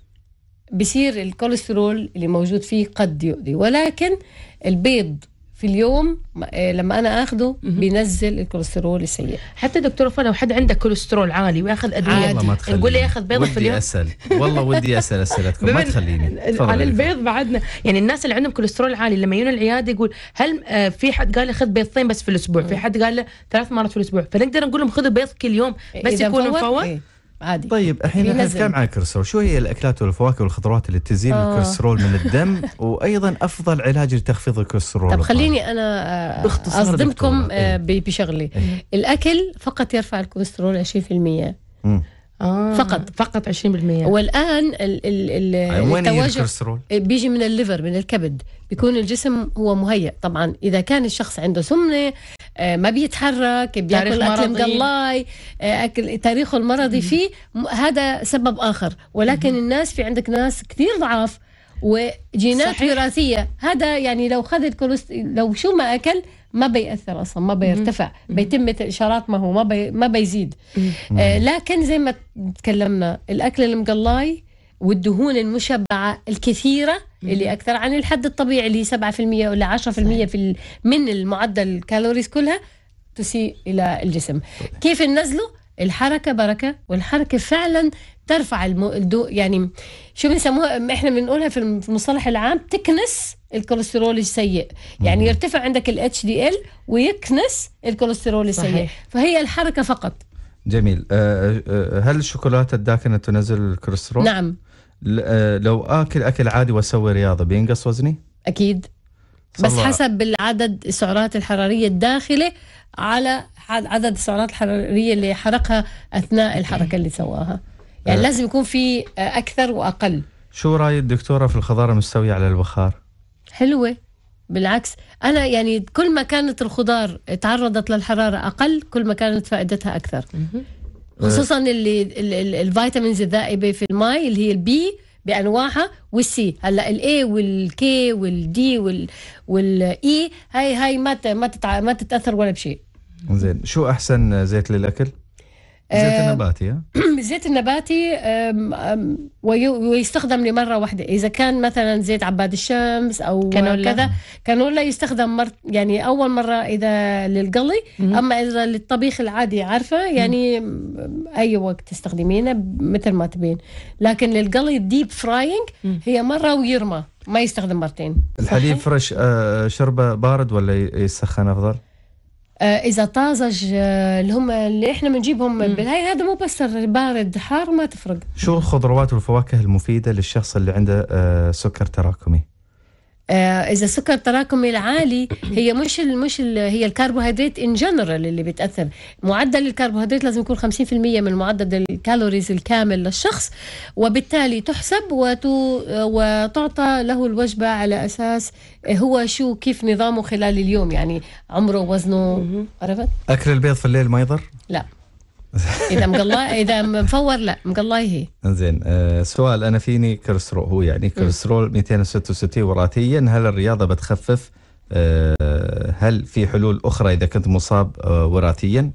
بصير الكوليسترول اللي موجود فيه قد يؤذي ولكن البيض في اليوم آه، لما انا اخده بينزل الكوليسترول السيء حتى دكتور فانا لو حد عنده كوليسترول عالي وياخذ ادويه نقول له ياخذ بيضه في اليوم اسال والله ودي اسال اسئلتكم ما تخليني على البيض بعدنا يعني الناس اللي عندهم كوليسترول عالي لما يجون العياده يقول هل آه، في حد قال لي خذ بيضتين بس في الاسبوع في حد قال له ثلاث مرات في الاسبوع فنقدر نقول لهم خذوا بيض كل يوم إيه، بس يكون مفوت إيه؟ عادي طيب الحين احنا نتكلم عن الكوليسترول شو هي الاكلات والفواكه والخضروات اللي تزيل آه. الكوليسترول من الدم وايضا افضل علاج لتخفيض الكوليسترول طب خليني طيب. انا آه، اصدمكم آه، إيه. بشغله إيه. الاكل فقط يرفع الكوليسترول 20% مم. آه. فقط فقط 20% والان ال ال ال التواجد بيجي من الليفر من الكبد بيكون الجسم هو مهيئ طبعا اذا كان الشخص عنده سمنه آه، ما بيتحرك بياكل اكل مقلاي آه، اكل تاريخه المرضي فيه هذا سبب اخر ولكن الناس في عندك ناس كثير ضعاف وجينات وراثيه هذا يعني لو خذ الكولوست لو شو ما اكل ما بيأثر أصلا ما بيرتفع بيتم إشارات ما هو ما بي ما بيزيد آه لكن زي ما تكلمنا الأكل المقلاي والدهون المشبعة الكثيرة اللي أكثر عن الحد الطبيعي اللي 7% ولا 10% في من المعدل الكالوريز كلها تسيء إلى الجسم كيف ننزله الحركة بركة والحركة فعلا ترفع الدو يعني شو بنسموها احنا بنقولها في المصطلح العام تكنس الكوليسترول السيء يعني يرتفع عندك الاتش دي ال ويكنس الكوليسترول السيء صحيح. فهي الحركة فقط جميل آه، آه، آه، هل الشوكولاتة الداكنة تنزل الكوليسترول؟ نعم لو آكل أكل عادي وأسوي رياضة بينقص وزني؟ أكيد بس حسب العدد السعرات الحرارية الداخلة على عدد السعرات الحرارية اللي حرقها أثناء الحركة اللي سواها يعني أه لازم يكون في أكثر وأقل شو رأي الدكتورة في الخضار المستوية على البخار؟ حلوة بالعكس أنا يعني كل ما كانت الخضار تعرضت للحرارة أقل كل ما كانت فائدتها أكثر خصوصا اللي الفيتامينز الذائبة في الماء اللي هي البي بانواعها والسي هلا الاي والكي والدي وال والاي e، هاي هاي ما ما ما تتاثر ولا بشيء زين شو احسن زيت للاكل آه، النباتي زيت النباتي ويستخدم لمره واحده اذا كان مثلا زيت عباد الشمس او كانولا. كذا كانولا يستخدم مر يعني اول مره اذا للقلي اما اذا للطبيخ العادي عارفه يعني اي وقت تستخدمينه مثل ما تبين لكن للقلي الديب فراينج هي مره ويرمى ما يستخدم مرتين الحليب فرش آه، شربه بارد ولا يسخن افضل؟ آه، اذا طازج آه، اللي هم اللي احنا بنجيبهم بالهي هذا مو بس بارد حار ما تفرق شو الخضروات والفواكه المفيده للشخص اللي عنده آه، سكر تراكمي آه، اذا سكر تراكمي العالي هي مش الـ مش الـ هي الكربوهيدرات ان جنرال اللي بتاثر معدل الكربوهيدرات لازم يكون 50% من معدل الكالوريز الكامل للشخص وبالتالي تحسب وتو وتعطى له الوجبه على اساس هو شو كيف نظامه خلال اليوم يعني عمره وزنه عرفت اكل البيض في الليل ما يضر لا اذا مقلاه اذا مفور لا هي زين آه سؤال انا فيني كوليسترول هو يعني كوليسترول 266 وراثيا هل الرياضه بتخفف آه هل في حلول اخرى اذا كنت مصاب آه وراثيا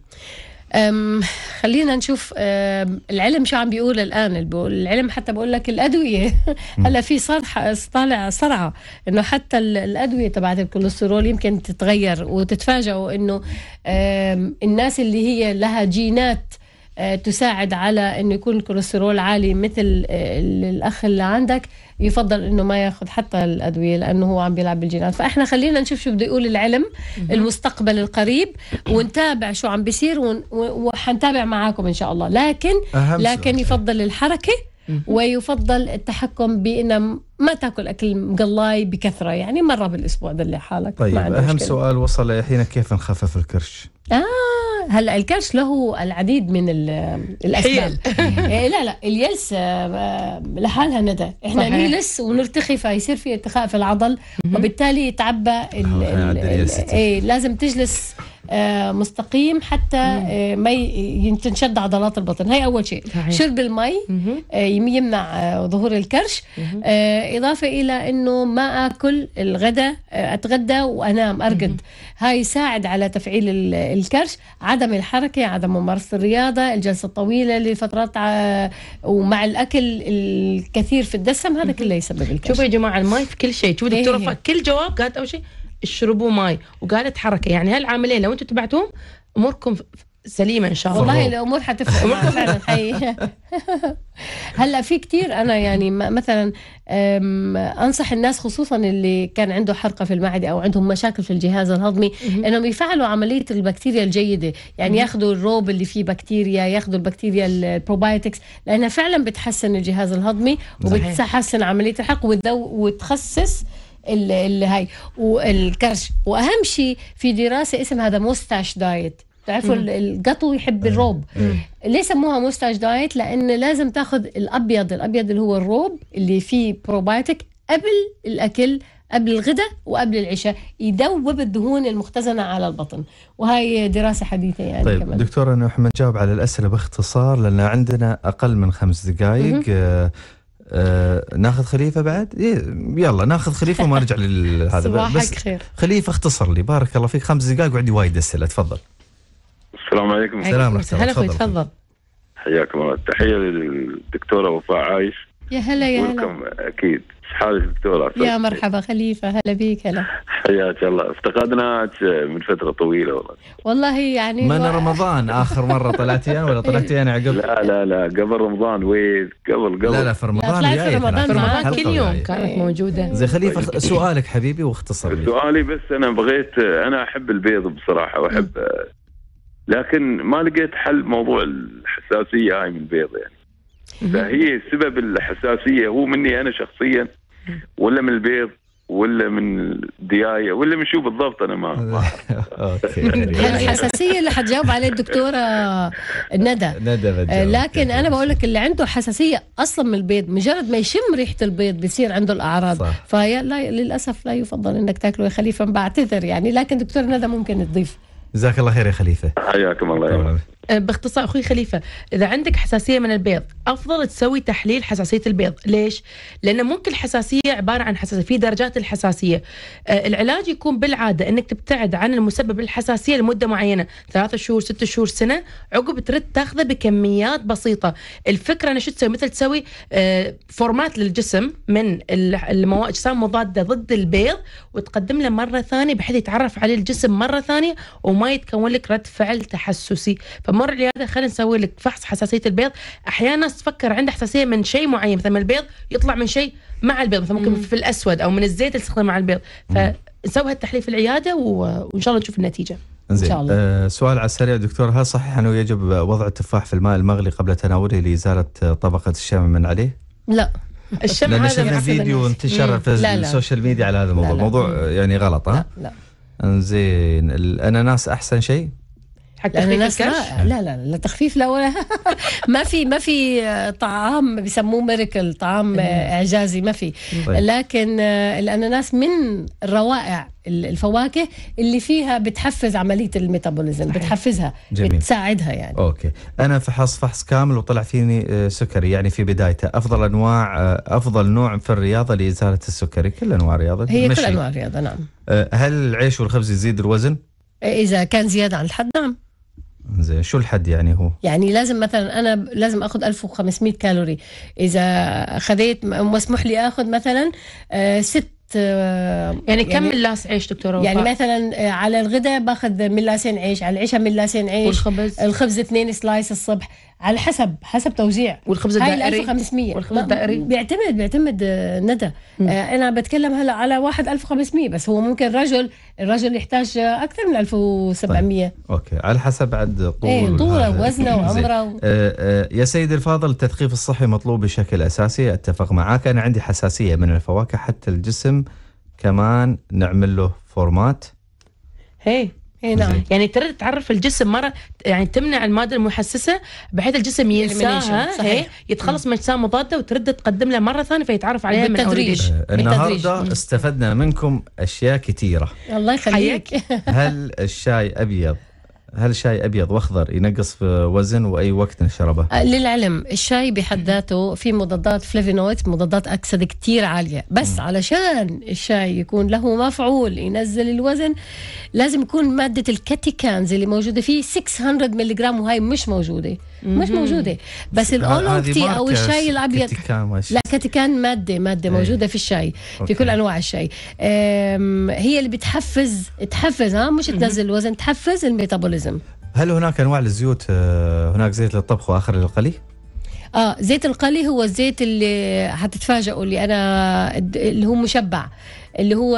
خلينا نشوف العلم شو عم بيقول الان العلم حتى بقول لك الادويه هلا في صرح طالع صرعه انه حتى الادويه تبعت الكوليسترول يمكن تتغير وتتفاجئوا انه الناس اللي هي لها جينات أه، تساعد على انه يكون الكوليسترول عالي مثل أه، الاخ اللي عندك يفضل انه ما ياخذ حتى الادويه لانه هو عم بيلعب بالجينات فاحنا خلينا نشوف شو بده يقول العلم المستقبل القريب ونتابع شو عم بيصير وحنتابع معاكم ان شاء الله لكن لكن يفضل الحركه ويفضل التحكم بان ما تاكل اكل مقلاي بكثره يعني مره بالاسبوع دلي حالك طيب اهم مشكلة. سؤال وصل يحيينا كيف نخفف الكرش؟ اه هلا الكرش له العديد من الاسباب إيه، لا لا اليلس آه، آه، لحالها ندى احنا صحيح. نيلس ونرتخي فيصير في ارتخاء في العضل وبالتالي يتعبى ال ال ال إيه، لازم تجلس آه، مستقيم حتى آه، ما تنشد عضلات البطن هي اول شيء صحيح. شرب المي آه، يمنع ظهور الكرش اضافه الى انه ما اكل الغداء اتغدى وانام ارقد هاي يساعد على تفعيل الكرش عدم الحركه عدم ممارسه الرياضه الجلسه الطويله لفترات ومع الاكل الكثير في الدسم هذا كله يسبب الكرش شوفوا يا جماعه المي في كل شيء شوفوا إيه، دكتوره إيه. كل جواب قالت اول شيء اشربوا ماي وقالت حركه يعني هالعاملين لو انتم تبعتوهم اموركم سليمه ان شاء الله والله الامور حتفرق فعلا حقيقي هلا في كثير انا يعني مثلا انصح الناس خصوصا اللي كان عنده حرقه في المعده او عندهم مشاكل في الجهاز الهضمي انهم يفعلوا عمليه البكتيريا الجيده يعني ياخذوا الروب اللي فيه بكتيريا ياخذوا البكتيريا البروبايوتكس لانها فعلا بتحسن الجهاز الهضمي وبتحسن عمليه الحرق وتخسس الهاي والكرش واهم شيء في دراسه اسمها ذا موستاش دايت بتعرفوا القطو يحب إيه. الروب إيه. ليه سموها موستاش دايت لان لازم تاخذ الابيض الابيض اللي هو الروب اللي فيه بروبايتك قبل الاكل قبل الغداء وقبل العشاء يذوب الدهون المختزنة على البطن وهي دراسة حديثة يعني طيب كمان. دكتور أنا احنا نجاوب على الأسئلة باختصار لأن عندنا أقل من خمس دقائق آه ناخذ خليفه بعد؟ إيه، يلا ناخذ خليفه وما نرجع لهذا صباحك خير خليفه اختصر لي بارك الله فيك خمس دقائق وعندي وايد اسئله تفضل السلام عليكم السلام ورحمه هلا اخوي تفضل حياكم الله تحيه للدكتوره وفاء عايش يا هلا يا هلا اكيد حالك دكتورة يا مرحبا خليفة هلا بيك هلا حياك الله افتقدناك من فترة طويلة والله والله يعني من و... رمضان آخر مرة طلعتي ولا طلعتي أنا عقب لا لا لا قبل رمضان ويز قبل قبل لا لا في رمضان طلعت في رمضان معاك كل يوم كانت إيه. موجودة زي خليفة سؤالك حبيبي واختصر لي سؤالي بس أنا بغيت أنا أحب البيض بصراحة وأحب لكن ما لقيت حل موضوع الحساسية هاي من البيض يعني فهي سبب الحساسيه هو مني انا شخصيا ولا من البيض ولا من الديايه ولا من شو بالضبط انا ما يعني الحساسيه يعني اللي حتجاوب عليه الدكتوره ندى ندى آه، لكن انا بقول لك اللي عنده حساسيه اصلا من البيض مجرد ما يشم ريحه البيض بيصير عنده الاعراض فهي لا للاسف لا يفضل انك تاكله يا خليفه بعتذر يعني لكن دكتور ندى ممكن تضيف جزاك الله خير يا خليفه حياكم الله آه، باختصار اخوي خليفه اذا عندك حساسيه من البيض افضل تسوي تحليل حساسيه البيض ليش لان ممكن الحساسيه عباره عن حساسيه في درجات الحساسيه آه، العلاج يكون بالعاده انك تبتعد عن المسبب الحساسيه لمده معينه ثلاثة شهور ستة شهور سنه عقب ترد تاخذه بكميات بسيطه الفكره انا شو تسوي مثل تسوي آه، فورمات للجسم من المواد اجسام مضاده ضد البيض وتقدم له مره ثانيه بحيث يتعرف عليه الجسم مره ثانيه وما يتكون لك رد فعل تحسسي مر العياده خلينا نسوي لك فحص حساسيه البيض احيانا تفكر عنده حساسيه من شيء معين مثلا البيض يطلع من شيء مع البيض مثلا ممكن في الاسود او من الزيت اللي مع البيض فنسوي هالتحليل في العياده وان شاء الله نشوف النتيجه زين آه سؤال على السريع دكتور هل صحيح انه يجب وضع التفاح في الماء المغلي قبل تناوله لازاله طبقه الشمع من عليه؟ لا الشم هذا شفنا فيديو انتشر في لا لا. السوشيال ميديا على هذا الموضوع، لا لا. موضوع يعني غلط ها؟ لا لا انزين الاناناس احسن شيء؟ حتى لأن الناس لا, لا لا لا تخفيف لا ولا ما في ما في آه، طعام بسموه ميركل طعام آه، اعجازي ما في طيب. لكن آه، الاناناس من الروائع الفواكه اللي فيها بتحفز عمليه الميتابوليزم بتحفزها جميل. بتساعدها يعني اوكي انا فحص فحص كامل وطلع فيني سكري يعني في بدايته افضل انواع افضل نوع في الرياضه لازاله السكري كل انواع الرياضه هي مشي. كل انواع الرياضه نعم هل العيش والخبز يزيد الوزن اذا كان زياده عن الحد نعم زين شو الحد يعني هو؟ يعني لازم مثلا انا لازم اخذ 1500 كالوري اذا اخذت مسموح لي اخذ مثلا آه، ست آه، يعني كم يعني ملاس عيش دكتوره يعني يعني مثلا آه، على الغداء باخذ ملاسين عيش على العشاء ملاسين عيش والخبز الخبز اثنين سلايس الصبح على حسب حسب توزيع والخبز الدائري هاي 1500 والخبز الدائري بيعتمد بيعتمد ندى انا بتكلم هلا على واحد 1500 بس هو ممكن رجل الرجل يحتاج اكثر من 1700 طيب. اوكي على حسب عد طوله ايه طوله ووزنه وعمره و... آه آه يا سيدي الفاضل التثقيف الصحي مطلوب بشكل اساسي اتفق معاك انا عندي حساسيه من الفواكه حتى الجسم كمان نعمل له فورمات هي نعم يعني ترى تعرف الجسم مره يعني تمنع الماده المحسسه بحيث الجسم ينساها إيه، صحيح. يتخلص من اجسام مضاده وترد تقدم له مره ثانيه فيتعرف عليها بالتدريج النهارده استفدنا منكم اشياء كثيره الله يخليك هل الشاي ابيض هل الشاي ابيض واخضر ينقص في وزن واي وقت نشربه؟ آه، للعلم الشاي بحد ذاته في مضادات فليفينويد مضادات اكسده كثير عاليه بس م. علشان الشاي يكون له مفعول ينزل الوزن لازم يكون ماده الكاتيكانز اللي موجوده فيه 600 ملغ وهي مش موجوده مش موجوده بس الاولوكتي او الشاي الابيض لا كاتيكان ماده ماده إيه. موجوده في الشاي في كل انواع الشاي هي اللي بتحفز تحفز ها مش تنزل الوزن تحفز الميتابوليزم هل هناك انواع للزيوت آه، هناك زيت للطبخ واخر للقلي اه زيت القلي هو الزيت اللي حتتفاجئوا اللي انا اللي هو مشبع اللي هو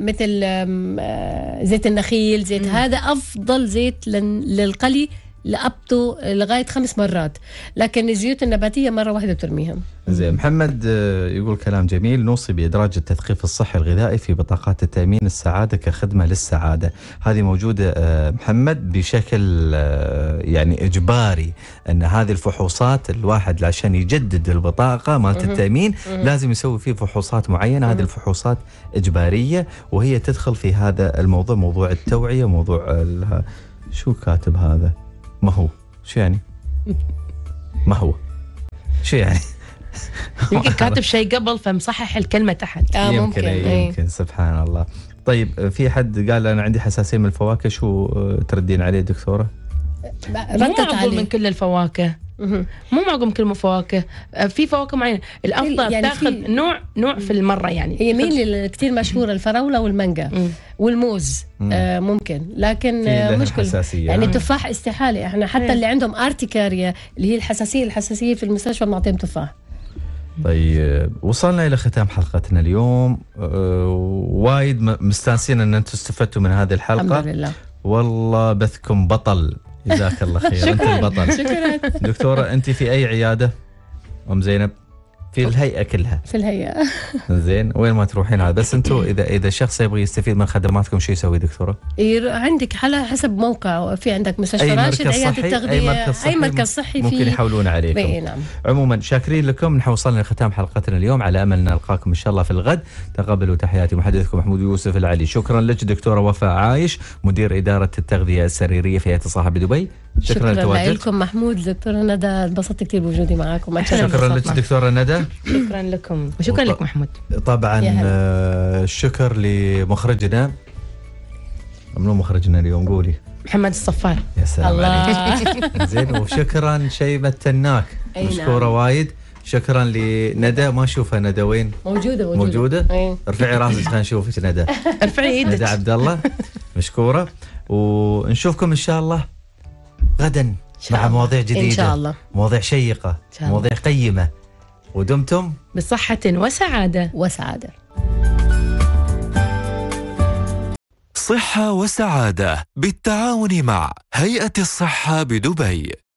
مثل آه، زيت النخيل زيت مم. هذا افضل زيت للقلي لقبته لغايه خمس مرات لكن الزيوت النباتيه مره واحده بترميها زين محمد آه، يقول كلام جميل نوصي بادراج التثقيف الصحي الغذائي في بطاقات التامين السعاده كخدمه للسعاده هذه موجوده آه، محمد بشكل آه، يعني اجباري ان هذه الفحوصات الواحد عشان يجدد البطاقه مالت التامين لازم يسوي فيه فحوصات معينه هذه الفحوصات اجباريه وهي تدخل في هذا الموضوع موضوع التوعيه موضوع شو كاتب هذا ما هو شو يعني؟ ما هو شو يعني؟ يمكن كاتب شيء قبل فمصحح الكلمة تحت آه يمكن ممكن أي. إيه. يمكن سبحان الله طيب في حد قال أنا عندي حساسية من الفواكه شو آه، تردين عليه دكتورة؟ مو معقول من كل الفواكه مو معقول من كل فواكه في فواكه معينه الافضل يعني تاخذ نوع نوع في المره يعني هي مين كثير مشهوره الفراوله والمانجا والموز آه ممكن لكن آه مشكلة يعني تفاح استحاله احنا حتى مم. اللي عندهم ارتيكاريا اللي هي الحساسيه الحساسيه في المستشفى بنعطيهم تفاح طيب وصلنا الى ختام حلقتنا اليوم أه وايد مستانسين ان انتم استفدتوا من هذه الحلقه الحمد لله والله بثكم بطل جزاك الله خير انت البطل شكرا دكتوره انت في اي عياده ام زينب في الهيئه كلها في الهيئه زين وين ما تروحين هذا بس انتم اذا اذا شخص يبغى يستفيد من خدماتكم شو يسوي دكتوره؟ عندك على حسب موقع في عندك مستشفى راشد عياده التغذيه اي مركز صحي, أي مركز صحي ممكن يحولون عليكم اي نعم عموما شاكرين لكم نحن وصلنا لختام حلقتنا اليوم على امل ان نلقاكم ان شاء الله في الغد تقبلوا تحياتي محدثكم محمود يوسف العلي شكرا لك دكتوره وفاء عايش مدير اداره التغذيه السريريه في هيئه الصحه بدبي شكرا, شكرا لكم محمود دكتوره ندى انبسطت كثير بوجودي معاكم شكرا لك دكتوره ندى شكرا لكم وشكرا لك محمود طبعا آه، الشكر لمخرجنا منو مخرجنا اليوم قولي محمد الصفار يا سلام الله. عليك زين وشكرا شيبه التناك نعم. مشكوره وايد شكرا لندى ما اشوفها ندى وين؟ موجوده موجوده موجوده؟ ايه. ارفعي راسك خلينا نشوفك ندى ارفعي ايدك ندى عبد الله مشكوره ونشوفكم ان شاء الله غدا شاء مع مواضيع جديده ان شاء الله مواضيع شيقه مواضيع قيمه ودمتم بصحة وسعادة وسعادة صحة وسعادة بالتعاون مع هيئة الصحة بدبي